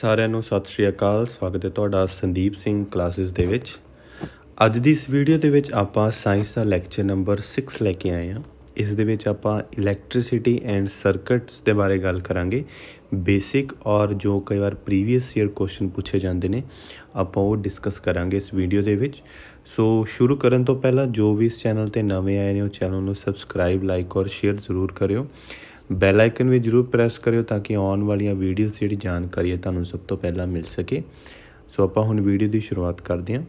ਸਾਰਿਆਂ ਨੂੰ ਸਤਿ ਸ਼੍ਰੀ ਅਕਾਲ ਸਵਾਗਤ ਹੈ ਤੁਹਾਡਾ ਸੰਦੀਪ ਸਿੰਘ ਕਲਾਸਿਸ ਦੇ ਵਿੱਚ ਅੱਜ ਦੀ ਇਸ ਵੀਡੀਓ ਦੇ ਵਿੱਚ ਆਪਾਂ ਸਾਇੰਸ ਦਾ ਲੈਕਚਰ ਨੰਬਰ 6 ਲੈ ਕੇ ਆਏ ਹਾਂ ਇਸ ਦੇ ਵਿੱਚ ਆਪਾਂ ਇਲੈਕਟ੍ਰਿਸਿਟੀ ਐਂਡ ਸਰਕਟਸ ਦੇ ਬਾਰੇ ਗੱਲ ਕਰਾਂਗੇ ਬੇਸਿਕ ਔਰ ਜੋ ਕਈ ਵਾਰ ਪ੍ਰੀਵੀਅਸ ਈਅਰ ਕੁਐਸਚਨ ਪੁੱਛੇ ਜਾਂਦੇ ਨੇ ਆਪਾਂ ਉਹ ਡਿਸਕਸ ਕਰਾਂਗੇ ਇਸ ਵੀਡੀਓ ਦੇ ਵਿੱਚ ਸੋ ਸ਼ੁਰੂ ਕਰਨ ਤੋਂ ਪਹਿਲਾਂ ਜੋ ਵੀ ਇਸ ਚੈਨਲ ਤੇ ਨਵੇਂ ਆਏ ਨੇ ਉਹ ਚੈਨਲ ਨੂੰ ਸਬਸਕ੍ਰਾਈਬ ਲਾਈਕ ਔਰ ਸ਼ੇਅਰ ਜ਼ਰੂਰ ਕਰਿਓ ਬੈਲ ਆਈਕਨ ਵੀ ਜਰੂਰ ਪ੍ਰੈਸ ਕਰਿਓ ਤਾਂ ਕਿ ਆਉਣ ਵਾਲੀਆਂ ਵੀਡੀਓਜ਼ ਜਿਹੜੀ ਜਾਣਕਾਰੀ ਹੈ ਤੁਹਾਨੂੰ ਸਭ ਤੋਂ ਪਹਿਲਾਂ ਮਿਲ ਸਕੇ ਸੋ ਆਪਾਂ ਹੁਣ ਵੀਡੀਓ ਦੀ ਸ਼ੁਰੂਆਤ ਕਰਦੇ ਹਾਂ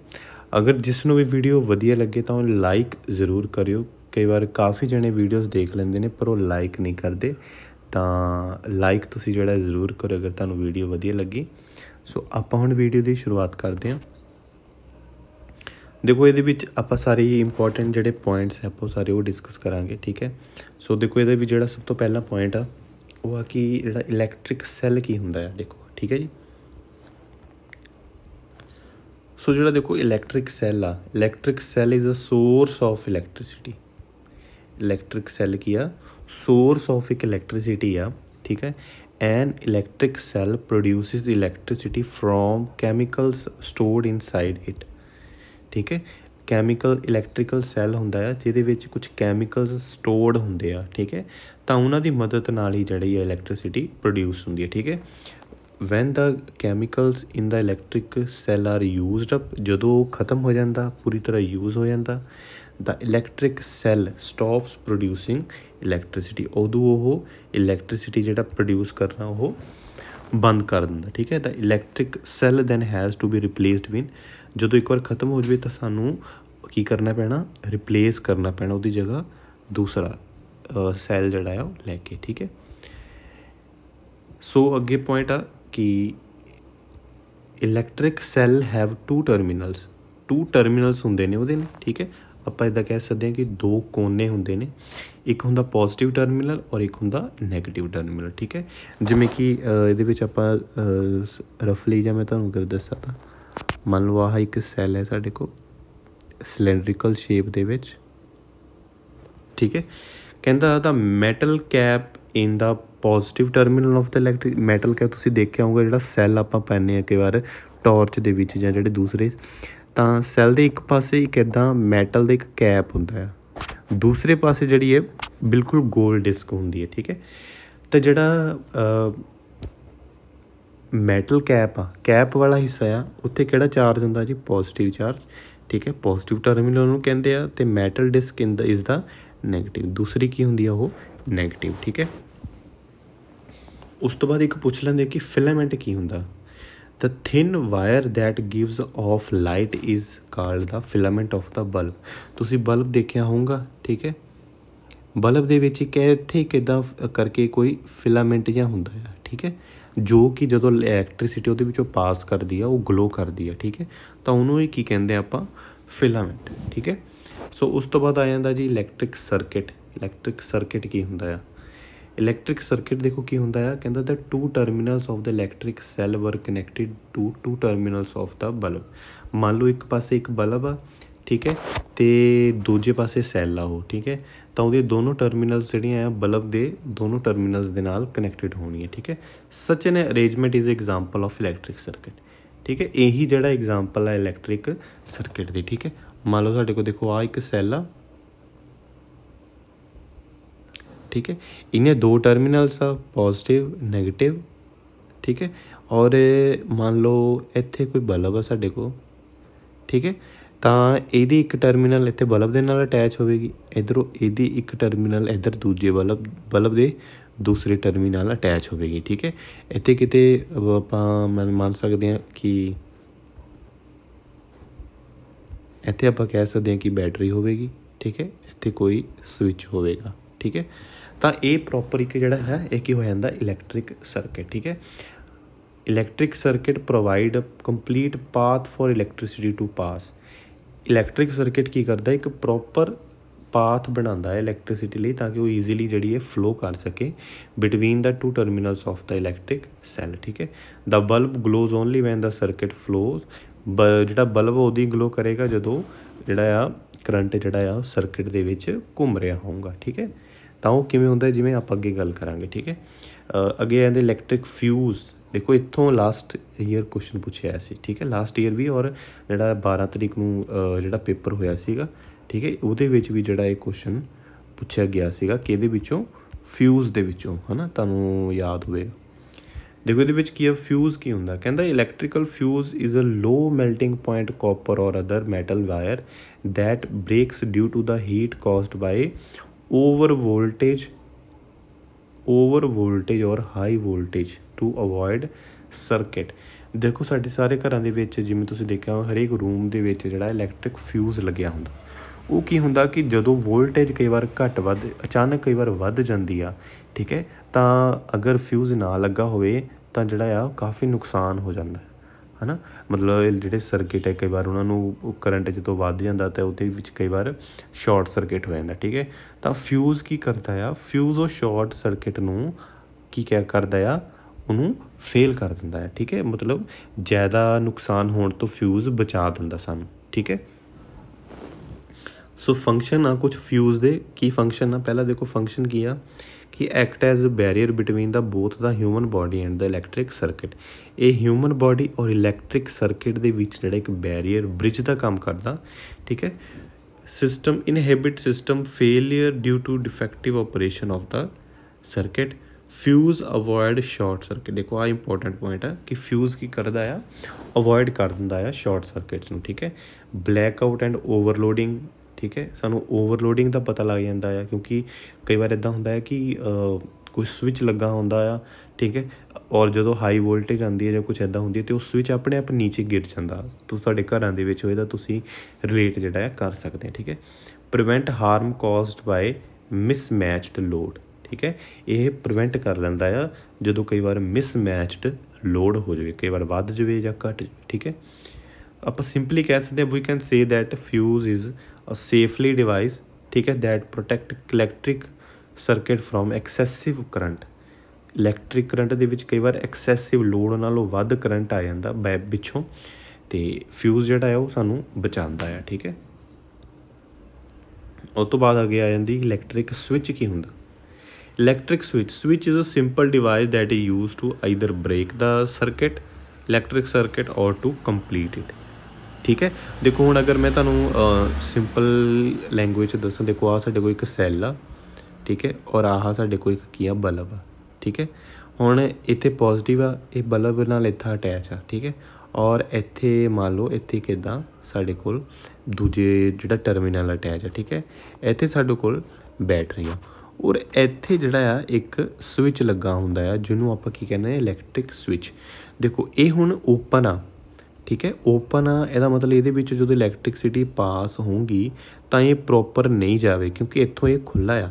ਅਗਰ ਜਿਸ ਨੂੰ ਵੀ ਵੀਡੀਓ ਵਧੀਆ ਲੱਗੇ ਤਾਂ ਉਹ ਲਾਈਕ ਜ਼ਰੂਰ ਕਰਿਓ ਕਈ ਵਾਰ ਕਾਫੀ ਜਣੇ ਵੀਡੀਓਜ਼ ਦੇਖ ਲੈਂਦੇ ਨੇ ਪਰ ਉਹ ਲਾਈਕ ਨਹੀਂ ਕਰਦੇ ਤਾਂ ਲਾਈਕ ਤੁਸੀਂ ਜਿਹੜਾ ਜ਼ਰੂਰ ਕਰੋ ਅਗਰ ਤੁਹਾਨੂੰ ਵੀਡੀਓ ਵਧੀਆ ਲੱਗੀ ਸੋ ਆਪਾਂ ਹੁਣ ਵੀਡੀਓ ਦੀ ਸ਼ੁਰੂਆਤ ਕਰਦੇ ਹਾਂ ਦੇਖੋ ਇਹਦੇ ਵਿੱਚ ਆਪਾਂ ਸਾਰੇ ਇੰਪੋਰਟੈਂਟ ਜਿਹੜੇ ਪੁਆਇੰਟਸ ਹੈ ਆਪੋ ਸਾਰੇ ਉਹ ਡਿਸਕਸ ਕਰਾਂਗੇ ਠੀਕ ਹੈ ਸੋ ਦੇਖੋ ਇਹਦੇ ਵਿੱਚ ਜਿਹੜਾ ਸਭ ਤੋਂ ਪਹਿਲਾ ਪੁਆਇੰਟ ਆ ਉਹ ਆ ਕਿ ਜਿਹੜਾ ਇਲੈਕਟ੍ਰਿਕ ਸੈੱਲ ਕੀ ਹੁੰਦਾ ਹੈ ਦੇਖੋ ਠੀਕ ਹੈ ਜੀ ਸੋ ਜਿਹੜਾ ਦੇਖੋ ਇਲੈਕਟ੍ਰਿਕ ਸੈੱਲ ਆ electric cell is a source of electricity electric cell ਕੀ ਆ ਸੋਰਸ ਆਫ ਇੱਕ ਇਲੈਕਟ੍ਰਿਸਿਟੀ ਆ ਠੀਕ ਹੈ an electric cell produces electricity from chemicals stored inside it ਠੀਕ ਹੈ ਕੈਮੀਕਲ ਇਲੈਕਟ੍ਰੀਕਲ ਸੈੱਲ ਹੁੰਦਾ ਹੈ ਜਿਹਦੇ ਵਿੱਚ ਕੁਝ ਕੈਮੀਕਲਸ ਸਟੋਰਡ ਹੁੰਦੇ ਆ ਠੀਕ ਹੈ ਤਾਂ ਉਹਨਾਂ ਦੀ ਮਦਦ ਨਾਲ ਹੀ ਜਿਹੜੀ ਹੈ ਇਲੈਕਟ੍ਰਿਸਿਟੀ ਪ੍ਰੋਡਿਊਸ ਹੁੰਦੀ ਹੈ ਠੀਕ ਹੈ when the chemicals in the electric cell are used up ਜਦੋਂ ਖਤਮ ਹੋ ਜਾਂਦਾ ਪੂਰੀ ਤਰ੍ਹਾਂ ਯੂਜ਼ ਹੋ ਜਾਂਦਾ the electric cell stops producing electricity ਉਦੋਂ ਉਹ ਇਲੈਕਟ੍ਰਿਸਿਟੀ ਜਿਹੜਾ ਪ੍ਰੋਡਿਊਸ ਕਰਨਾ ਉਹ ਬੰਦ ਕਰ ਦਿੰਦਾ ਠੀਕ ਹੈ the electric cell then has to be replaced with जो एक बार खत्म हो जाए तो सूँ की करना पैना रिप्लेस करना पैना वो जगह दूसरा सैल जरा लैके ठीक है सो अगे पॉइंट आ कि electric cell have two terminals two terminals होंगे ने ठीक है आप इदा कह सकते हैं कि दो कोने होंगे ने एक हों पॉजिटिव टर्मीनल और एक हों नैगेटिव टर्मीनल ठीक है जिमें कि ये आप रफली जहाँ मैं थोड़ा दसा था ਮੰਨ ਲਓ ਆਹ ਇੱਕ ਸੈੱਲ ਹੈ ਸਾਡੇ ਕੋਲ ਸਿਲੈਂਡਰੀਕਲ ਸ਼ੇਪ ਦੇ ਵਿੱਚ ਠੀਕ ਹੈ ਕਹਿੰਦਾ the metal cap in the positive terminal of the electric metal cap ਤੁਸੀਂ ਦੇਖਿਆ ਹੋਊਗਾ ਜਿਹੜਾ ਸੈੱਲ ਆਪਾਂ ਪਾਉਂਦੇ ਆ ਕਈ ਵਾਰ ਟਾਰਚ ਦੇ ਵਿੱਚ ਜਾਂ ਜਿਹੜੇ ਦੂਸਰੇ ਤਾਂ ਸੈੱਲ ਦੇ ਇੱਕ ਪਾਸੇ ਇੱਕ ਇਦਾਂ ਮੈਟਲ ਦੇ ਇੱਕ ਕੈਪ ਹੁੰਦਾ ਹੈ ਦੂਸਰੇ ਪਾਸੇ ਜਿਹੜੀ ਹੈ ਬਿਲਕੁਲ ਗੋਲ ਡਿਸਕ ਹੁੰਦੀ ਹੈ ਠੀਕ ਹੈ ਤਾਂ ਜਿਹੜਾ ਮੈਟਲ ਕੈਪ ਆ ਕੈਪ ਵਾਲਾ ਹਿੱਸਾ ਆ ਉੱਥੇ ਕਿਹੜਾ ਚਾਰਜ ਹੁੰਦਾ ਜੀ ਪੋਜ਼ਿਟਿਵ ਚਾਰਜ ਠੀਕ ਹੈ ਪੋਜ਼ਿਟਿਵ ਟਰਮੀਨਲ ਨੂੰ ਕਹਿੰਦੇ ਆ ਤੇ ਮੈਟਲ ਡਿਸਕ ਇਨ ਦਾ ਇਸ ਦਾ 네ਗੇਟਿਵ ਦੂਸਰੀ ਕੀ ਹੁੰਦੀ ਆ ਉਹ 네ਗੇਟਿਵ ਠੀਕ ਹੈ ਉਸ ਤੋਂ ਬਾਅਦ ਇੱਕ ਪੁੱਛ ਲੈਂਦੇ ਕਿ ਫਿਲਾਮੈਂਟ ਕੀ ਹੁੰਦਾ the thin wire that gives off light is called the filament of the bulb ਤੁਸੀਂ ਬਲਬ ਦੇਖਿਆ ਹੋਊਗਾ ਠੀਕ ਹੈ ਬਲਬ ਦੇ ਵਿੱਚ ਇੱਕ ਇੱਥੇ ਕਿਦਾਂ ਕਰਕੇ ਕੋਈ ਫਿਲਾਮੈਂਟ ਜਾਂ ਹੁੰਦਾ ਹੈ ਠੀਕ ਹੈ ਜੋ ਕਿ ਜਦੋਂ ਇਲੈਕਟ੍ਰਿਸਿਟੀ ਉਹਦੇ ਵਿੱਚੋਂ ਪਾਸ ਕਰਦੀ ਆ ਉਹ ਗਲੋ ਕਰਦੀ ਆ ਠੀਕ ਹੈ ਤਾਂ ਉਹਨੂੰ ਹੀ ਕੀ ਕਹਿੰਦੇ ਆਪਾਂ ਫਿਲਾਮੈਂਟ ਠੀਕ ਹੈ ਸੋ ਉਸ ਤੋਂ ਬਾਅਦ ਆ ਜਾਂਦਾ ਜੀ ਇਲੈਕਟ੍ਰਿਕ ਸਰਕਟ ਇਲੈਕਟ੍ਰਿਕ ਸਰਕਟ ਕੀ ਹੁੰਦਾ ਆ ਇਲੈਕਟ੍ਰਿਕ ਸਰਕਟ ਦੇਖੋ ਕੀ ਹੁੰਦਾ ਆ ਕਹਿੰਦਾ the two terminals of the electric cell were connected to two terminals of the bulb ਮੰਨ ਲਓ ਇੱਕ ਪਾਸੇ ਇੱਕ ਬਲਬ ਆ ਠੀਕ ਹੈ ਤੇ ਦੂਜੇ ਪਾਸੇ ਸੈੱਲ ਆ ਉਹ ਠੀਕ ਹੈ ਤਾਂ ਉਹਦੇ ਦੋਨੋਂ ਟਰਮੀਨਲਸ ਜਿਹੜੀਆਂ ਆ ਬਲਬ ਦੇ ਦੋਨੋਂ ਟਰਮੀਨਲਸ ਦੇ ਨਾਲ ਕਨੈਕਟਡ ਹੋਣੀ ਹੈ ਠੀਕ ਹੈ such an arrangement is example of electric circuit ਠੀਕ ਹੈ ਇਹੀ ਜਿਹੜਾ ਐਗਜ਼ਾਮਪਲ ਹੈ ਇਲੈਕਟ੍ਰਿਕ ਸਰਕਟ ਦੀ ਠੀਕ ਹੈ ਮੰਨ ਲਓ ਸਾਡੇ ਕੋਲ ਦੇਖੋ ਆ ਇੱਕ ਸੈੱਲ ਆ ਠੀਕ ਹੈ ਇਹਨੇ ਦੋ ਟਰਮੀਨਲਸ ਆ ਪੋਜ਼ਿਟਿਵ 네ਗੇਟਿਵ ਠੀਕ ਹੈ ਔਰ ਮੰਨ ਲਓ ਇੱਥੇ ਕੋਈ ਬਲਬ ਆ ਸਾਡੇ ਕੋਲ ਠੀਕ ਹੈ ਤਾਂ ਇਹਦੀ ਇੱਕ ਟਰਮੀਨਲ ਇੱਥੇ ਬਲਬ ਦੇ ਨਾਲ ਅਟੈਚ ਹੋਵੇਗੀ ਇਧਰੋਂ ਇਹਦੀ ਇੱਕ ਟਰਮੀਨਲ ਇਧਰ ਦੂਜੇ ਬਲਬ ਬਲਬ ਦੇ ਦੂਸਰੇ ਟਰਮੀਨਲ ਅਟੈਚ ਹੋਵੇਗੀ ਠੀਕ ਹੈ ਇੱਥੇ ਕਿਤੇ ਆਪਾਂ ਮੰਨ ਸਕਦੇ ਹਾਂ ਕਿ ਇੱਥੇ ਆਪਾਂ ਕਹਿ ਸਕਦੇ ਹਾਂ ਕਿ ਬੈਟਰੀ ਹੋਵੇਗੀ ਠੀਕ ਹੈ ਇੱਥੇ ਕੋਈ ਸਵਿਚ ਹੋਵੇਗਾ ਠੀਕ ਹੈ ਤਾਂ ਇਹ ਪ੍ਰੋਪਰ ਇੱਕ ਜਿਹੜਾ ਹੈ ਇਹ ਕੀ ਹੋ ਜਾਂਦਾ ਇਲੈਕਟ੍ਰਿਕ ਸਰਕਟ ਠੀਕ ਹੈ electric circuit provide complete path for electricity to pass electric circuit ਕੀ ਕਰਦਾ ਇੱਕ ਪ੍ਰੋਪਰ ਪਾਥ ਬਣਾਉਂਦਾ ਹੈ ਇਲੈਕਟ੍ਰਿਸਿਟੀ ਲਈ ਤਾਂ ਕਿ ਉਹ ਈਜ਼ੀਲੀ ਜਿਹੜੀ ਹੈ ਫਲੋ ਕਰ ਸਕੇ between the two terminals of the electric cell ਠੀਕ ਹੈ the bulb glows only when the circuit flows ਜਿਹੜਾ ਬਲਬ ਉਹਦੀ ਗਲੋ ਕਰੇਗਾ ਜਦੋਂ ਜਿਹੜਾ ਆ ਕਰੰਟ ਜਿਹੜਾ ਆ ਸਰਕਟ ਦੇ ਵਿੱਚ ਘੁੰਮ ਰਿਹਾ ਹੋਊਗਾ ਠੀਕ ਹੈ ਤਾਂ ਉਹ ਕਿਵੇਂ ਹੁੰਦਾ ਜਿਵੇਂ ਆਪਾਂ ਅੱਗੇ ਗੱਲ ਕਰਾਂਗੇ ਠੀਕ ਹੈ ਅੱਗੇ ਇਹਦੇ ਇਲੈਕਟ੍ਰਿਕ ਫਿਊਜ਼ ਦੇਖੋ ਇੱਥੋਂ ਲਾਸਟ ਈਅਰ ਕੁਐਸਚਨ ਪੁੱਛਿਆ ਸੀ ਠੀਕ ਹੈ ਲਾਸਟ ਈਅਰ ਵੀ ਔਰ ਜਿਹੜਾ 12 ਤਰੀਕ ਨੂੰ ਜਿਹੜਾ ਪੇਪਰ ਹੋਇਆ ਸੀਗਾ ਠੀਕ ਹੈ ਉਹਦੇ ਵਿੱਚ ਵੀ ਜਿਹੜਾ ਇਹ ਕੁਐਸਚਨ ਪੁੱਛਿਆ ਗਿਆ ਸੀਗਾ ਕਿ ਇਹਦੇ ਵਿੱਚੋਂ ਫਿਊਜ਼ ਦੇ ਵਿੱਚੋਂ ਹਨਾ ਤੁਹਾਨੂੰ ਯਾਦ ਹੋਵੇਗਾ ਦੇਖੋ ਇਹਦੇ ਵਿੱਚ ਕੀ ਹੈ ਫਿਊਜ਼ ਕੀ ਹੁੰਦਾ ਕਹਿੰਦਾ electrical fuse is a low melting point copper or other metal wire that breaks due to the heat caused by over voltage over voltage or high voltage to avoid circuit ਦੇਖੋ ਸਾਡੇ ਸਾਰੇ ਘਰਾਂ ਦੇ ਵਿੱਚ ਜਿਵੇਂ ਤੁਸੀਂ ਦੇਖਿਆ ਹੋ ਹਰੇਕ ਰੂਮ ਦੇ ਵਿੱਚ ਜਿਹੜਾ ਇਲੈਕਟ੍ਰਿਕ ਫਿਊਜ਼ ਲੱਗਿਆ ਹੁੰਦਾ ਉਹ ਕੀ ਹੁੰਦਾ ਕਿ ਜਦੋਂ ਵੋਲਟੇਜ ਕਈ ਵਾਰ ਘਟ ਵੱਧ ਅਚਾਨਕ ਕਈ ਵਾਰ ਵੱਧ ਜਾਂਦੀ ਆ ਠੀਕ ਹੈ ਤਾਂ ਅਗਰ ਫਿਊਜ਼ ਨਾ ਲੱਗਾ ਹੋਵੇ ਤਾਂ ਜਿਹੜਾ ਆ ਕਾਫੀ ਨੁਕਸਾਨ ਹੋ ਜਾਂਦਾ ਹੈ ਹਨਾ ਮਤਲਬ ਜਿਹੜੇ ਸਰਕਟ ਹੈ ਕਈ ਵਾਰ ਉਹਨਾਂ ਨੂੰ ਕਰੰਟ ਜਦੋਂ ਵੱਧ ਜਾਂਦਾ ਤਾਂ ਉਹਦੇ ਵਿੱਚ ਕਈ ਵਾਰ ਸ਼ਾਰਟ ਸਰਕਟ ਹੋ ਜਾਂਦਾ ਠੀਕ ਹੈ ਤਾਂ ਫਿਊਜ਼ ਕੀ ਕਰਦਾ ਆ ਫਿਊਜ਼ ਉਹ ਸ਼ਾਰਟ ਸਰਕਟ ਨੂੰ ਕੀ ਕਹਿ ਕਰਦਾ ਆ ਉਹਨੂੰ ਫੇਲ ਕਰ ਦਿੰਦਾ ਹੈ ਠੀਕ ਹੈ ਮਤਲਬ ਜ਼ਿਆਦਾ ਨੁਕਸਾਨ ਹੋਣ ਤੋਂ ਫਿਊਜ਼ ਬਚਾ ਦਿੰਦਾ ਸਾਨੂੰ ਠੀਕ ਹੈ ਸੋ ਫੰਕਸ਼ਨ ਆ ਕੁਝ ਫਿਊਜ਼ ਦੇ ਕੀ ਫੰਕਸ਼ਨ ਆ ਪਹਿਲਾਂ ਦੇਖੋ ਫੰਕਸ਼ਨ ਕੀ ਆ ਕਿ act as a barrier between the both the human body and the electric circuit ਇਹ ਹਿਊਮਨ ਬਾਡੀ ਔਰ ਇਲੈਕਟ੍ਰਿਕ ਸਰਕਟ ਦੇ ਵਿੱਚ ਜਿਹੜਾ ਇੱਕ ਬੈਰੀਅਰ ਬ੍ਰਿਜ ਦਾ ਕੰਮ ਕਰਦਾ ਠੀਕ ਹੈ system inhibit system failure due to defective operation of the circuit fuse avoid short circuit ਦੇਖੋ ਆ ਇੰਪੋਰਟੈਂਟ ਪੁਆਇੰਟ ਹੈ ਕਿ ਫਿਊਜ਼ ਕੀ ਕਰਦਾ ਆ ਅਵੋਇਡ ਕਰ ਦਿੰਦਾ ਆ ਸ਼ਾਰਟ ਸਰਕਟਸ ਨੂੰ ਠੀਕ ਹੈ ਬਲੈਕ ਆਊਟ ਐਂਡ ਓਵਰਲੋਡਿੰਗ ਠੀਕ ਹੈ ਸਾਨੂੰ ਓਵਰਲੋਡਿੰਗ ਦਾ ਪਤਾ ਲੱਗ ਜਾਂਦਾ ਆ ਕਿਉਂਕਿ ਕਈ ਵਾਰ ਇਦਾਂ ਹੁੰਦਾ ਹੈ ਕਿ ਕੋਈ ਸਵਿਚ ਲੱਗਾ ਹੁੰਦਾ ਆ ਠੀਕ ਹੈ ਔਰ ਜਦੋਂ ਹਾਈ ਵੋਲਟੇਜ ਆਉਂਦੀ ਹੈ ਜਾਂ ਕੁਝ ਐਦਾਂ ਹੁੰਦੀ ਹੈ ਤੇ ਉਸ ਸਵਿਚ ਆਪਣੇ ਆਪ ਨੀਚੇ ਗਿਰ ਜਾਂਦਾ ਤੋ ਤੁਹਾਡੇ ਘਰਾਂ ਦੇ ਵਿੱਚ ਇਹਦਾ ਤੁਸੀਂ ਰਿਲੇਟ ਜਿਹੜਾ ਹੈ ਕਰ ਸਕਦੇ ਹੋ ਠੀਕ ਹੈ ਪ੍ਰੀਵੈਂਟ ਹਾਰਮ ਕਾਸਡ ਬਾਈ ਮਿਸਮੈਚਡ ਲੋਡ ਠੀਕ ਹੈ ਇਹ ਪ੍ਰੀਵੈਂਟ ਕਰ ਲੈਂਦਾ ਆ ਜਦੋਂ ਕਈ ਵਾਰ ਮਿਸਮੈਚਡ ਲੋਡ ਹੋ ਜਾਵੇ ਕਈ ਵਾਰ ਵੱਧ ਜਾਵੇ ਜਾਂ ਘਟ ਠੀਕ ਹੈ ਆਪਾਂ ਸਿੰਪਲੀ ਕਹਿ ਸਕਦੇ ਹਾਂ we can say that fuse is a safely device theek hai that protect electric circuit from excessive current electric current de vich kai ਵਾਰ excessive load nalo ਵੱਧ current aa janda ਬੈਬ ਵਿੱਚੋਂ ਤੇ ਫਿਊਜ਼ ਜਿਹੜਾ ਹੈ ਉਹ ਸਾਨੂੰ ਬਚਾਉਂਦਾ ਆ ਠੀਕ ਹੈ ਉਸ ਤੋਂ ਬਾਅਦ ਅੱਗੇ ਆ ਜਾਂਦੀ ਇਲੈਕਟ੍ਰਿਕ ਸਵਿਚ ਕੀ ਹੁੰਦਾ electric switch switch is a simple device that is used to either break the circuit electric circuit or to complete it ਠੀਕ ਹੈ ਦੇਖੋ ਹੁਣ ਅਗਰ ਮੈਂ ਤੁਹਾਨੂੰ ਸਿੰਪਲ ਲੈਂਗੁਏਜ ਦੱਸਾਂ ਦੇਖੋ ਆ ਸਾਡੇ ਕੋਲ ਇੱਕ ਸੈੱਲ ਆ ਠੀਕ ਹੈ ਔਰ ਆਹ ਸਾਡੇ ਕੋਲ ਇੱਕ ਕੀ ਆ ਬਲਬ ਆ ਠੀਕ ਹੈ ਹੁਣ ਇੱਥੇ ਪੋਜ਼ਿਟਿਵ ਆ ਇਹ ਬਲਬ ਨਾਲ ਇੱਥੇ ਅਟੈਚ ਆ ਠੀਕ ਹੈ ਔਰ ਇੱਥੇ ਮੰਨ ਲਓ ਇੱਥੇ ਕਿਦਾਂ ਸਾਡੇ ਕੋਲ ਦੂਜੇ ਜਿਹੜਾ ਟਰਮੀਨਲ ਅਟੈਚ ਆ ਠੀਕ ਹੈ ਇੱਥੇ ਸਾਡੇ ਕੋਲ ਬੈਟਰੀ ਆ ਔਰ ਇੱਥੇ ਜਿਹੜਾ ਆ ਇੱਕ ਸਵਿਚ ਲੱਗਾ ਹੁੰਦਾ ਆ ਜਿਹਨੂੰ ਆਪਾਂ ਕੀ ਕਹਿੰਦੇ ਆ ਇਲੈਕਟ੍ਰਿਕ ਸਵਿਚ ਦੇਖੋ ਇਹ ਹੁਣ ਓਪਨ ਆ ਠੀਕ ਹੈ ਓਪਨ ਆ ਇਹਦਾ ਮਤਲਬ ਇਹਦੇ ਵਿੱਚ ਜਦੋਂ ਇਲੈਕਟ੍ਰਿਸਿਟੀ ਪਾਸ ਹੋਊਗੀ ਤਾਂ ਇਹ ਪ੍ਰੋਪਰ ਨਹੀਂ ਜਾਵੇ ਕਿਉਂਕਿ ਇੱਥੋਂ ਇਹ ਖੁੱਲਾ ਆ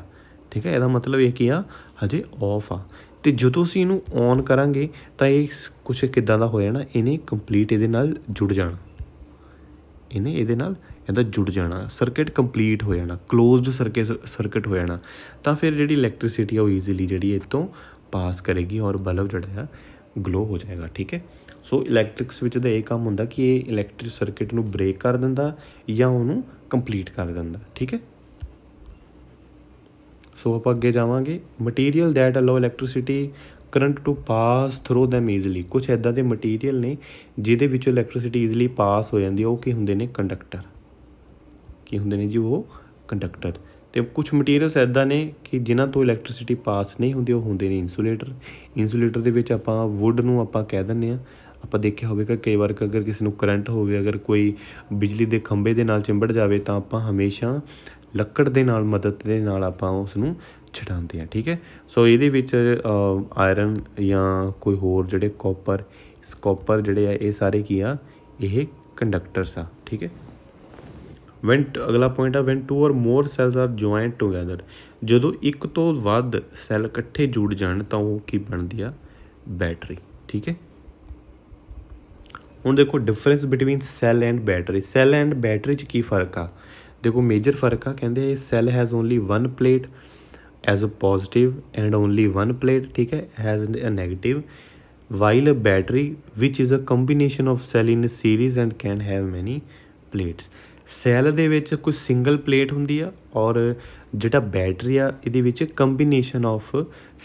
ਠੀਕ ਹੈ ਇਹਦਾ ਮਤਲਬ ਇਹ ਕੀ ਆ ਹਜੇ ਆਫ ਆ ਤੇ ਜਦੋਂ ਅਸੀਂ ਇਹਨੂੰ ਔਨ ਕਰਾਂਗੇ ਤਾਂ ਇਹ ਕੁਝ ਕਿਦਾਂ ਦਾ ਹੋ ਜਾਣਾ ਇਹਨੇ ਕੰਪਲੀਟ ਇਹਦੇ ਨਾਲ ਜੁੜ ਜਾਣਾ ਇਹਨੇ ਇਹਦੇ ਨਾਲ ਇਹਦਾ ਜੁੜ ਜਾਣਾ ਸਰਕਟ ਕੰਪਲੀਟ ਹੋ ਜਾਣਾ ক্লোਜ਼ਡ ਸਰਕਟ ਸਰਕਟ ਹੋ ਜਾਣਾ ਤਾਂ ਫਿਰ ਜਿਹੜੀ ਇਲੈਕਟ੍ਰਿਸਿਟੀ ਆ ਉਹ ਈਜ਼ੀਲੀ ਜਿਹੜੀ ਇਹ ਤੋਂ ਪਾਸ ਕਰੇਗੀ ਔਰ ਬਲਬ ਜਿਹੜਾ ਗਲੋ ਹੋ ਜਾਏਗਾ ਠੀਕ ਹੈ ਸੋ ਇਲੈਕਟ੍ਰਿਕਸ ਵਿੱਚ ਦਾ ਇਹ ਕੰਮ ਹੁੰਦਾ ਕਿ ਇਹ ਇਲੈਕਟ੍ਰਿਕ ਸਰਕਟ ਨੂੰ ਬ੍ਰੇਕ ਕਰ ਦਿੰਦਾ ਜਾਂ ਉਹਨੂੰ ਕੰਪਲੀਟ ਕਰ ਦਿੰਦਾ ਠੀਕ ਹੈ ਸੋ ਆਪਾਂ ਅੱਗੇ ਜਾਵਾਂਗੇ material that allow electricity current to pass through them easily ਕੁਝ ਐਦਾਂ ਦੇ ਮਟੀਰੀਅਲ ਨੇ ਜਿਹਦੇ ਵਿੱਚੋਂ ਇਲੈਕਟ੍ਰਿਸਿਟੀ ਈਜ਼ੀਲੀ ਪਾਸ ਹੋ ਜਾਂਦੀ ਹੈ ਉਹ ਕੀ ਹੁੰਦੇ ਨੇ ਕੰਡਕਟਰ ਕੀ ਹੁੰਦੇ ਨੇ ਜੀ ਉਹ ਕੰਡਕਟਰ ਤੇ ਕੁਝ ਮਟੀਰੀਅਲਸ ਐਦਾਂ ਨੇ ਕਿ ਜਿਨ੍ਹਾਂ ਤੋਂ ਇਲੈਕਟ੍ਰਿਸਿਟੀ ਪਾਸ ਨਹੀਂ ਹੁੰਦੀ ਉਹ ਹੁੰਦੇ ਨੇ ਇਨਸੂਲੇਟਰ ਇਨਸੂਲੇਟਰ ਦੇ ਵਿੱਚ ਆਪਾਂ ਵੁੱਡ ਨੂੰ ਆਪਾਂ ਕਹਿ ਦਿੰਨੇ ਆ ਆਪਾਂ ਦੇਖਿਆ ਹੋਵੇਗਾ ਕਈ ਵਾਰ ਅਗਰ ਕਿਸੇ ਨੂੰ ਕਰੰਟ ਹੋਵੇ ਅਗਰ ਕੋਈ ਬਿਜਲੀ ਦੇ ਖੰਭੇ ਦੇ ਨਾਲ ਚਿੰਬੜ ਜਾਵੇ ਤਾਂ ਆਪਾਂ ਹਮੇਸ਼ਾ ਲੱਕੜ ਦੇ ਨਾਲ ਮਦਦ ਦੇ ਨਾਲ ਆਪਾਂ ਉਸ ਨੂੰ ਛਡਾਉਂਦੇ ਆ ਠੀਕ ਹੈ ਸੋ ਇਹਦੇ ਵਿੱਚ ਆਇਰਨ ਜਾਂ ਕੋਈ ਹੋਰ ਜਿਹੜੇ ਕਾਪਰ ਇਸ ਕਾਪਰ ਜਿਹੜੇ ਆ ਇਹ ਸਾਰੇ ਕੀ ਆ ਇਹ ਕੰਡਕਟਰਸ ਆ ਠੀਕ ਹੈ ਵੈਨ ਅਗਲਾ ਪੁਆਇੰਟ ਆ when two or more cells are joint together ਜਦੋਂ ਇੱਕ ਤੋਂ ਵੱਧ ਸੈੱਲ ਇਕੱਠੇ ਜੁੜ ਜਾਣ ਤਾਂ ਉਹ ਕੀ ਬਣਦੀ ਆ ਬੈਟਰੀ ਠੀਕ ਹੈ ਹੁਣ ਦੇਖੋ difference between cell and battery cell and battery 'ਚ ਕੀ ਫਰਕ ਆ ਦੇਖੋ ਮੇਜਰ ਫਰਕ ਆ ਕਹਿੰਦੇ cell has only one plate as a positive and only one plate ਠੀਕ ਹੈ has a negative while a battery which is a combination of cell in series and can have many plates cell ਦੇ ਵਿੱਚ ਕੋਈ single plate ਹੁੰਦੀ ਆ ਔਰ ਜਿਹੜਾ battery ਆ ਇਹਦੇ ਵਿੱਚ ਕੰਬੀਨੇਸ਼ਨ ਆਫ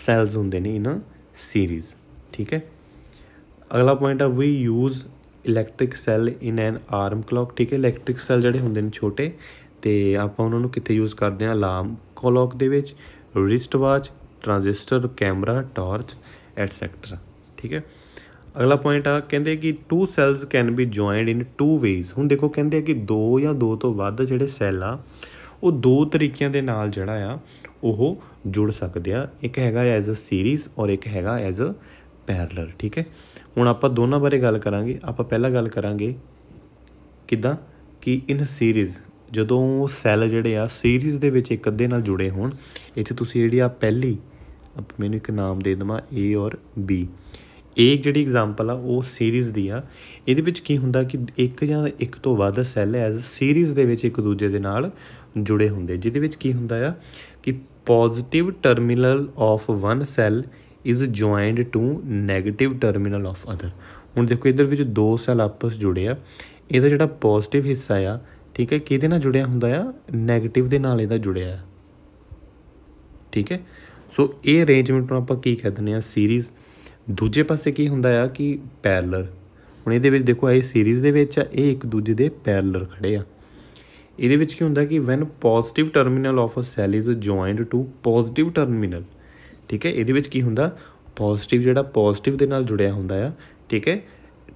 ਸੈਲਸ ਹੁੰਦੇ ਨੇ ਇਨ ਸੀਰੀਜ਼ ਠੀਕ ਹੈ ਅਗਲਾ ਪੁਆਇੰਟ ਆ we use electric cell in an alarm clock ਠੀਕ ਹੈ ਇਲੈਕਟ੍ਰਿਕ ਸੈੱਲ ਜਿਹੜੇ ਹੁੰਦੇ ਨੇ ਛੋਟੇ ਤੇ ਆਪਾਂ ਉਹਨਾਂ ਨੂੰ ਕਿੱਥੇ ਯੂਜ਼ ਕਰਦੇ ਆ ਅਲਾਰਮ ਕਲੌਕ ਦੇ ਵਿੱਚ wrist watch transistor camera torch sector ਠੀਕ ਹੈ ਅਗਲਾ ਪੁਆਇੰਟ ਆ ਕਹਿੰਦੇ ਕਿ two cells can be joined in two ways ਹੁਣ ਦੇਖੋ ਕਹਿੰਦੇ ਆ ਕਿ ਦੋ ਜਾਂ ਦੋ ਤੋਂ ਵੱਧ ਜਿਹੜੇ ਸੈੱਲ ਆ ਉਹ ਦੋ ਤਰੀਕਿਆਂ ਦੇ ਨਾਲ ਜਿਹੜਾ ਆ ਉਹ ਜੁੜ ਸਕਦੇ ਆ ਇੱਕ ਹੈਗਾ ਐਜ਼ ਅ ਸੀਰੀਜ਼ ਔਰ ਇੱਕ ਹੈਗਾ ਐਜ਼ ਅ ਪੈਰਲਲ ਠੀਕ ਹੈ ਹੁਣ ਆਪਾਂ ਦੋਨਾਂ ਬਾਰੇ ਗੱਲ ਕਰਾਂਗੇ ਆਪਾਂ ਪਹਿਲਾਂ ਗੱਲ ਕਰਾਂਗੇ ਕਿਦਾਂ ਕਿ ਇਨ ਸੀਰੀਜ਼ ਜਦੋਂ ਉਹ ਸੈੱਲ ਜਿਹੜੇ ਆ ਸੀਰੀਜ਼ ਦੇ ਵਿੱਚ ਇੱਕ ਅੱਧੇ ਨਾਲ ਜੁੜੇ ਹੋਣ ਇੱਥੇ ਤੁਸੀਂ ਜਿਹੜੀ ਆ ਪਹਿਲੀ ਮੈਨੂੰ ਇੱਕ ਨਾਮ ਦੇ ਦਵਾਂ A ਔਰ B ਇਹ ਜਿਹੜੀ ਐਗਜ਼ਾਮਪਲ ਆ ਉਹ ਸੀਰੀਜ਼ ਦੀ ਆ ਇਹਦੇ ਵਿੱਚ ਕੀ ਹੁੰਦਾ ਕਿ ਇੱਕ ਜਾਂ ਇੱਕ ਤੋਂ ਵੱਧ ਸੈੱਲ ਐਜ਼ ਸੀਰੀਜ਼ ਦੇ ਵਿੱਚ ਇੱਕ ਦੂਜੇ ਦੇ ਨਾਲ ਜੁੜੇ ਹੁੰਦੇ ਜਿਹਦੇ ਵਿੱਚ ਕੀ ਹੁੰਦਾ ਆ ਕਿ positive terminal of one cell is joined to negative terminal of other ਹੁਣ ਦੇਖੋ ਇਧਰ ਵਿੱਚ ਦੋ ਸੈੱਲ ਆਪਸ ਜੁੜੇ ਆ ਇਹਦਾ ਜਿਹੜਾ ਪੋਜ਼ਿਟਿਵ ਹਿੱਸਾ ਆ ਠੀਕ ਹੈ ਕਿਹਦੇ ਨਾਲ ਜੁੜਿਆ ਹੁੰਦਾ ਆ 네ਗੇਟਿਵ ਦੇ ਨਾਲ ਇਹਦਾ ਜੁੜਿਆ ਆ ਠੀਕ ਹੈ ਸੋ ਇਹ ਅਰੇਂਜਮੈਂਟ ਨੂੰ ਆਪਾਂ ਕੀ ਕਹਿ ਦਿੰਦੇ ਆ ਸੀਰੀਜ਼ ਦੂਜੇ ਪਾਸੇ ਕੀ ਹੁੰਦਾ ਆ ਕਿ ਪੈਰਲਰ ਹੁਣ ਇਹਦੇ ਵਿੱਚ ਦੇਖੋ ਇਹ ਸੀਰੀਜ਼ ਦੇ ਵਿੱਚ ਆ ਇਹ ਇੱਕ ਦੂਜੇ ਦੇ ਪੈਰਲਰ ਖੜੇ ਆ ਇਹਦੇ ਵਿੱਚ ਕੀ ਹੁੰਦਾ ਕਿ when positive terminal of a cell is joined to positive terminal ਠੀਕ ਹੈ ਇਹਦੇ ਵਿੱਚ ਕੀ ਹੁੰਦਾ ਪੋਜ਼ਿਟਿਵ ਜਿਹੜਾ ਪੋਜ਼ਿਟਿਵ ਦੇ ਨਾਲ ਜੁੜਿਆ ਹੁੰਦਾ ਆ ਠੀਕ ਹੈ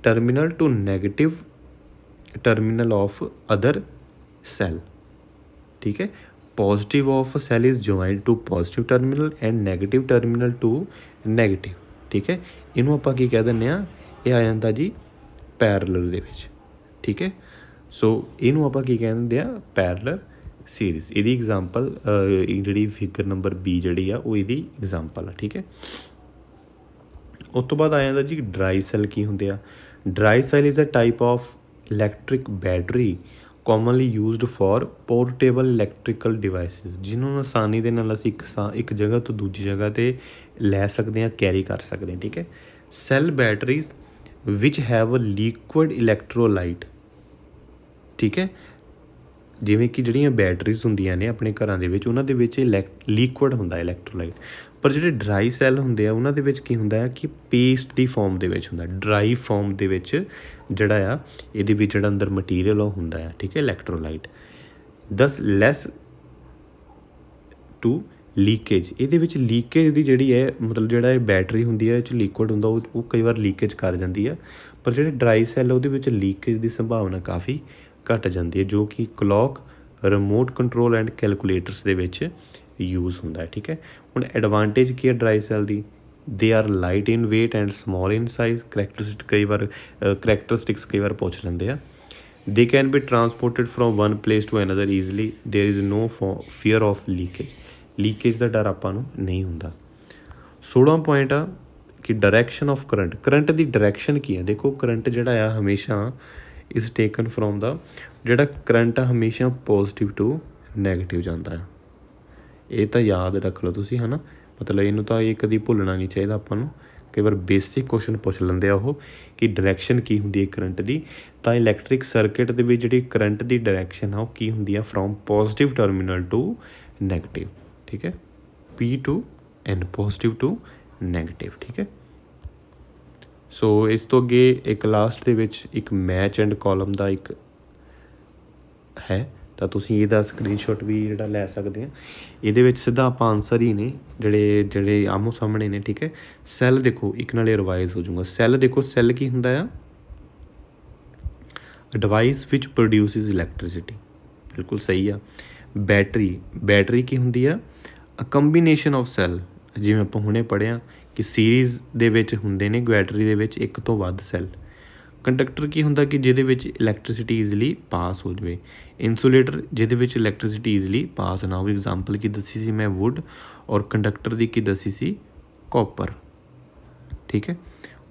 terminal to negative terminal of other cell ਠੀਕ ਹੈ positive of cell is joined to positive terminal and negative terminal to negative ਠੀਕ ਹੈ ਇਹਨੂੰ ਆਪਾਂ ਕੀ ਕਹਿ ਦਿੰਨੇ ਆ ਇਹ ਆ ਜਾਂਦਾ ਜੀ ਪੈਰਲਲ ਦੇ ਵਿੱਚ ਠੀਕ ਹੈ ਸੋ ਇਹਨੂੰ ਆਪਾਂ ਕੀ ਕਹਿੰਦੇ ਆ ਪੈਰਲਲ ਸੀਰੀਜ਼ ਇਹਦੀ ਐਗਜ਼ਾਮਪਲ ਜਿਹੜੀ ਫਿਗਰ ਨੰਬਰ B ਜਿਹੜੀ ਆ ਉਹ ਇਹਦੀ ਐਗਜ਼ਾਮਪਲ ਆ ਠੀਕ ਹੈ ਉਸ ਤੋਂ ਬਾਅਦ ਆ ਜਾਂਦਾ ਜੀ ਡਰਾਈ ਸੈਲ ਕੀ ਹੁੰਦੇ ਆ dry cell is a type of electric battery commonly used for portable electrical devices ਜਿਨ੍ਹਾਂ ਨੂੰ ਆਸਾਨੀ ਦੇ ਨਾਲ ਅਸੀਂ ਇੱਕ ਇੱਕ ਜਗ੍ਹਾ ਤੋਂ ਦੂਜੀ ਜਗ੍ਹਾ ਤੇ ਲੈ ਸਕਦੇ ਆ ਕੈਰੀ ਕਰ ਸਕਦੇ ਆ ਠੀਕ ਹੈ cell batteries which have a liquid electrolyte ਠੀਕ ਹੈ ਜਿਵੇਂ ਕਿ ਜਿਹੜੀਆਂ ਬੈਟਰੀਜ਼ ਹੁੰਦੀਆਂ ਨੇ ਆਪਣੇ ਘਰਾਂ ਦੇ ਵਿੱਚ ਉਹਨਾਂ ਦੇ ਵਿੱਚ ਲਿਕਵਿਡ ਹੁੰਦਾ ਇਲੈਕਟ੍ਰੋਲਾਈਟ ਪਰ ਜਿਹੜੇ ਡਰਾਈ ਸੈੱਲ ਹੁੰਦੇ ਆ ਉਹਨਾਂ ਦੇ ਵਿੱਚ ਕੀ ਹੁੰਦਾ ਹੈ ਕਿ ਪੇਸਟ ਦੀ ਫਾਰਮ ਦੇ ਵਿੱਚ ਹੁੰਦਾ ਡਰਾਈ ਫਾਰਮ ਦੇ ਵਿੱਚ ਜਿਹੜਾ ਆ ਇਹਦੇ ਵਿੱਚ ਜਿਹੜਾ ਅੰਦਰ ਮਟੀਰੀਅਲ ਉਹ ਹੁੰਦਾ ਹੈ ਠੀਕ ਹੈ ਇਲੈਕਟ੍ਰੋਲਾਈਟ ਦਸ ਲੈਸ ਟੂ ਲੀਕੇਜ ਇਹਦੇ ਵਿੱਚ ਲੀਕੇਜ ਦੀ ਜਿਹੜੀ ਹੈ ਮਤਲਬ ਜਿਹੜਾ ਇਹ ਬੈਟਰੀ ਹੁੰਦੀ ਹੈ ਇਹ ਚ ਲਿਕਵਿਡ ਹੁੰਦਾ ਉਹ ਕਈ ਵਾਰ ਲੀਕੇਜ ਕਰ ਜਾਂਦੀ ਹੈ ਪਰ ਜਿਹੜੇ ਡਰਾਈ ਸੈੱਲ ਉਹਦੇ ਵਿੱਚ ਲੀਕੇਜ ਦੀ ਸੰਭਾਵਨਾ ਕਾਫੀ ਘਟ ਜਾਂਦੀ ਹੈ ਜੋ ਕਿ clock remote control and calculators ਦੇ ਵਿੱਚ ਯੂਜ਼ ਹੁੰਦਾ ਹੈ ਠੀਕ ਹੈ ਹੁਣ ਐਡਵਾਂਟੇਜ ਕੀ ਹੈ ਡਰਾਈ ਸੈਲ ਦੀ they are light in weight and small in size characteristic ਕਈ ਵਾਰ ਕੈਰੈਕਟਰਿਸਟਿਕਸ ਕਈ ਵਾਰ ਪੁੱਛ ਲੈਂਦੇ ਆ they can be transported from one place to another easily there is no fear of leakage leakage ਦਾ ਡਰ ਆਪਾਂ ਨੂੰ ਨਹੀਂ ਹੁੰਦਾ 16 ਪੁਆਇੰਟ ਆ ਕਿ ਡਾਇਰੈਕਸ਼ਨ ਆਫ ਕਰੰਟ ਕਰੰਟ ਦੀ ਡਾਇਰੈਕਸ਼ਨ ਕੀ ਹੈ ਦੇਖੋ ਕਰੰਟ ਜਿਹੜਾ ਆ ਹਮੇਸ਼ਾ ਇਸ ਟੇਕਨ ਫਰੋਮ ਦਾ ਜਿਹੜਾ ਕਰੰਟ ਆ ਹਮੇਸ਼ਾ ਪੋਜ਼ਿਟਿਵ ਟੂ 네ਗੇਟਿਵ ਜਾਂਦਾ ਹੈ ਇਹ ਤਾਂ ਯਾਦ ਰੱਖ ਲਓ ਤੁਸੀਂ ਹਨਾ ਮਤਲਬ ਇਹਨੂੰ ਤਾਂ ਇਹ ਕਦੀ ਭੁੱਲਣਾ ਨਹੀਂ ਚਾਹੀਦਾ ਆਪਾਂ ਨੂੰ ਕਈ ਵਾਰ ਬੇਸਿਕ ਕੁਐਸਚਨ ਪੁੱਛ ਲੈਂਦੇ ਆ ਉਹ ਕਿ ਡਾਇਰੈਕਸ਼ਨ ਕੀ ਹੁੰਦੀ ਹੈ ਕਰੰਟ ਦੀ ਤਾਂ ਇਲੈਕਟ੍ਰਿਕ ਸਰਕਟ ਦੇ ਵਿੱਚ ਜਿਹੜੀ ਕਰੰਟ ਦੀ ਡਾਇਰੈਕਸ਼ਨ ਆ ਉਹ ਕੀ ਹੁੰਦੀ ਆ from positive terminal to negative ਠੀਕ ਹੈ P to N positive to negative ਠੀਕ ਹੈ ਸੋ ਇਸ ਤੋਂ ਅੱਗੇ ਇੱਕ ਲਾਸਟ ਦੇ ਵਿੱਚ ਇੱਕ ਮੈਚ ਐਂਡ ਕਾਲਮ ਦਾ ਇੱਕ ਹੈ ਤਾਂ ਤੁਸੀਂ ਇਹਦਾ ਸਕਰੀਨਸ਼ਾਟ ਵੀ ਜਿਹੜਾ ਲੈ ਸਕਦੇ ਆ ਇਹਦੇ ਵਿੱਚ ਸਿੱਧਾ ਆਪਾਂ ਆਨਸਰ ਹੀ ਨੇ ਜਿਹੜੇ ਜਿਹੜੇ ਆਮੋ ਸਾਹਮਣੇ ਨੇ ਠੀਕ ਹੈ ਸੈੱਲ ਦੇਖੋ ਇੱਕ ਨਾਲੇ ਰਿਵਾਈਜ਼ ਹੋ ਜਾਊਗਾ ਸੈੱਲ ਦੇਖੋ ਸੈੱਲ ਕੀ ਹੁੰਦਾ ਆ ਡਿਵਾਈਸ ਵਿਚ ਪ੍ਰੋਡਿਊਸਸ ਇਲੈਕਟ੍ਰਿਸਿਟੀ ਬਿਲਕੁਲ ਸਹੀ ਆ ਬੈਟਰੀ ਬੈਟਰੀ ਕੀ ਹੁੰਦੀ ਆ ਅ ਕੰਬੀਨੇਸ਼ਨ ਆਫ ਸੈੱਲ ਜਿਵੇਂ ਆਪਾਂ ਹੁਣੇ ਪੜਿਆ ਕਿ ਸੀਰੀਜ਼ ਦੇ ਵਿੱਚ ਹੁੰਦੇ ਨੇ ਗੈਟਰੀ ਦੇ ਵਿੱਚ ਇੱਕ ਤੋਂ ਵੱਧ ਸੈੱਲ ਕੰਡਕਟਰ ਕੀ ਹੁੰਦਾ ਕਿ ਜਿਹਦੇ ਵਿੱਚ ਇਲੈਕਟ੍ਰਿਸਿਟੀ ਈਜ਼ਲੀ ਪਾਸ ਹੋ ਜਵੇ ਇਨਸੂਲੇਟਰ ਜਿਹਦੇ ਵਿੱਚ ਇਲੈਕਟ੍ਰਿਸਿਟੀ ਈਜ਼ਲੀ ਪਾਸ ਨਾ ਹੋਵੇ ਐਗਜ਼ਾਮਪਲ ਕੀ ਦੱਸੀ ਸੀ ਮੈਂ ਵੁੱਡ ਔਰ ਕੰਡਕਟਰ ਦੀ ਕੀ ਦੱਸੀ ਸੀ ਕਾਪਰ ਠੀਕ ਹੈ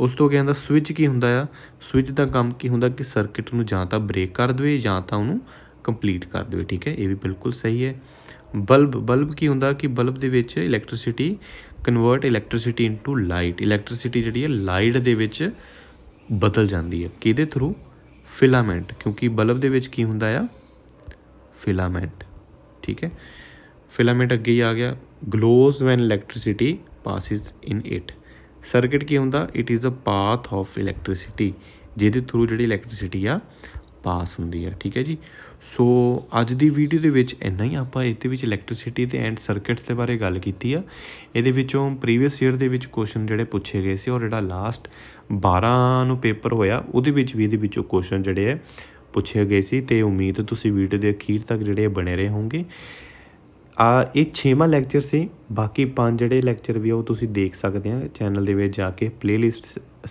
ਉਸ ਤੋਂ ਅੱਗੇ ਆਂਦਾ ਸਵਿਚ ਕੀ ਹੁੰਦਾ ਆ ਸਵਿਚ ਦਾ ਕੰਮ ਕੀ ਹੁੰਦਾ ਕਿ ਸਰਕਟ ਨੂੰ ਜਾਂ ਤਾਂ ਬ੍ਰੇਕ ਕਰ ਦੇਵੇ ਜਾਂ ਤਾਂ ਉਹਨੂੰ ਕੰਪਲੀਟ ਕਰ ਦੇਵੇ ਠੀਕ ਹੈ ਇਹ ਵੀ ਬਿਲਕੁਲ ਸਹੀ ਹੈ ਬਲਬ ਬਲਬ ਕੀ ਹੁੰਦਾ ਕਿ ਬਲਬ ਦੇ ਵਿੱਚ electricity convert electricity into light electricity ਜਿਹੜੀ ਹੈ ਲਾਈਟ ਦੇ ਵਿੱਚ ਬਦਲ ਜਾਂਦੀ ਹੈ ਕਿਹਦੇ ਥਰੂ ਫਿਲਾਮੈਂਟ ਕਿਉਂਕਿ ਬਲਬ ਦੇ ਵਿੱਚ ਕੀ ਹੁੰਦਾ ਆ ਫਿਲਾਮੈਂਟ ਠੀਕ ਹੈ ਫਿਲਾਮੈਂਟ ਅੱਗੇ ਆ ਗਿਆ glows when electricity passes in it circuit ਕੀ ਹੁੰਦਾ it is a path of electricity ਜਿਹਦੇ ਥਰੂ ਜਿਹੜੀ ਇਲੈਕਟ੍ਰਿਸਿਟੀ ਆ ਪਾਸ ਹੁੰਦੀ ਹੈ ਠੀਕ ਹੈ ਜੀ ਸੋ ਅੱਜ ਦੀ ਵੀਡੀਓ ਦੇ ਵਿੱਚ ਇੰਨਾ ਹੀ ਆਪਾਂ ਇਹਦੇ ਵਿੱਚ ਇਲੈਕਟ੍ਰਿਸਿਟੀ ਤੇ ਐਂਡ ਸਰਕਟਸ ਦੇ ਬਾਰੇ ਗੱਲ ਕੀਤੀ ਆ ਇਹਦੇ ਵਿੱਚੋਂ ਪ੍ਰੀਵੀਅਸ ਈਅਰ ਦੇ ਵਿੱਚ ਕੁਐਸਚਨ ਜਿਹੜੇ ਪੁੱਛੇ ਗਏ ਸੀ ਔਰ ਜਿਹੜਾ ਲਾਸਟ 12 ਨੂੰ ਪੇਪਰ ਹੋਇਆ ਉਹਦੇ ਵਿੱਚ ਵੀ ਇਹਦੇ ਵਿੱਚੋਂ ਕੁਐਸਚਨ ਜਿਹੜੇ ਆ ਪੁੱਛੇ ਗਏ ਸੀ ਤੇ ਉਮੀਦ ਤੁਸੀਂ ਵੀਡੀਓ ਦੇ ਅਖੀਰ ਤੱਕ ਜਿਹੜੇ ਬਣੇ ਰਹੇ ਹੋਵੋਗੇ ਆ ਇਹ 6ਵਾਂ ਲੈਕਚਰ ਸੀ ਬਾਕੀ ਪੰਜ ਜਿਹੜੇ ਲੈਕਚਰ ਵੀ ਉਹ ਤੁਸੀਂ ਦੇਖ ਸਕਦੇ ਆ ਚੈਨਲ ਦੇ ਵਿੱਚ ਜਾ ਕੇ ਪਲੇਲਿਸਟ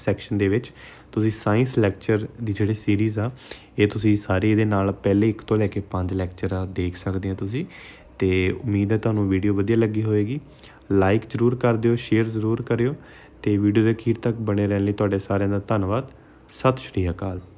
ਸੈਕਸ਼ਨ ਦੇ ਵਿੱਚ ਤੁਸੀਂ ਸਾਇੰਸ ਲੈਕਚਰ ਦੀ ਜਿਹੜੀ ਸੀਰੀਜ਼ ਆ ਇਹ ਤੁਸੀਂ ਸਾਰੇ ਇਹਦੇ ਨਾਲ ਪਹਿਲੇ ਇੱਕ ਤੋਂ ਲੈ ਕੇ ਪੰਜ ਲੈਕਚਰ ਆ ਦੇਖ ਸਕਦੇ ਹੋ ਤੁਸੀਂ ਤੇ ਉਮੀਦ ਹੈ ਤੁਹਾਨੂੰ ਵੀਡੀਓ ਵਧੀਆ ਲੱਗੀ ਹੋਵੇਗੀ ਲਾਈਕ ਜ਼ਰੂਰ ਕਰ ਦਿਓ ਸ਼ੇਅਰ ਜ਼ਰੂਰ ਕਰਿਓ ਤੇ ਵੀਡੀਓ ਦੇ ਅਖੀਰ ਤੱਕ ਬਣੇ ਰਹਿਣ ਲਈ ਤੁਹਾਡੇ ਸਾਰਿਆਂ ਦਾ ਧੰਨਵਾਦ ਸਤਿ ਸ਼੍ਰੀ ਅਕਾਲ